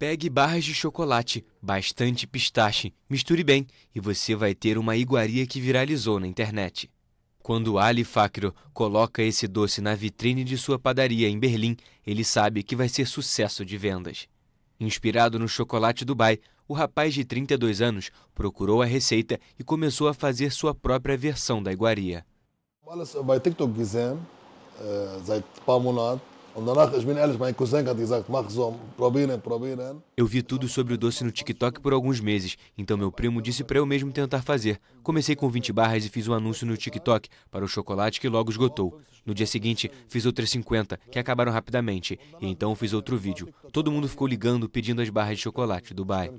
Pegue barras de chocolate, bastante pistache, misture bem e você vai ter uma iguaria que viralizou na internet. Quando Ali Fakro coloca esse doce na vitrine de sua padaria em Berlim, ele sabe que vai ser sucesso de vendas. Inspirado no chocolate Dubai, o rapaz de 32 anos procurou a receita e começou a fazer sua própria versão da iguaria. Eu vi tudo sobre o doce no TikTok por alguns meses, então meu primo disse para eu mesmo tentar fazer. Comecei com 20 barras e fiz um anúncio no TikTok para o chocolate que logo esgotou. No dia seguinte, fiz outras 50, que acabaram rapidamente, e então fiz outro vídeo. Todo mundo ficou ligando pedindo as barras de chocolate, äh, Dubai.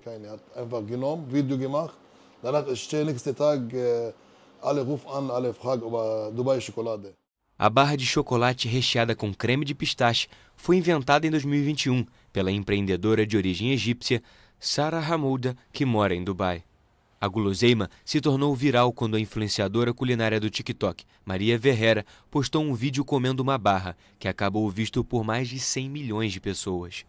Dubai chocolate. A barra de chocolate recheada com creme de pistache foi inventada em 2021 pela empreendedora de origem egípcia Sara Hamouda, que mora em Dubai. A guloseima se tornou viral quando a influenciadora culinária do TikTok, Maria Verrera, postou um vídeo comendo uma barra, que acabou visto por mais de 100 milhões de pessoas.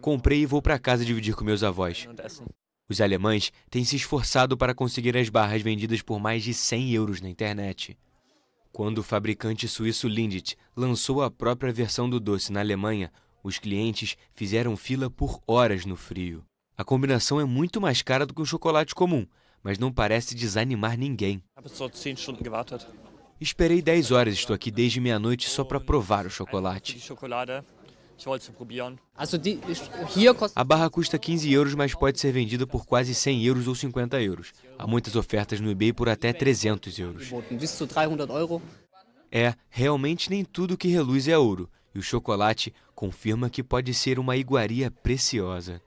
Comprei e vou para casa dividir com meus avós. É assim. Os alemães têm se esforçado para conseguir as barras vendidas por mais de 100 euros na internet. Quando o fabricante suíço Lindt lançou a própria versão do doce na Alemanha, os clientes fizeram fila por horas no frio. A combinação é muito mais cara do que o chocolate comum, mas não parece desanimar ninguém. Esperei 10 horas, estou aqui desde meia-noite só para provar o chocolate. A barra custa 15 euros, mas pode ser vendida por quase 100 euros ou 50 euros. Há muitas ofertas no eBay por até 300 euros. É, realmente nem tudo que reluz é ouro. E o chocolate confirma que pode ser uma iguaria preciosa.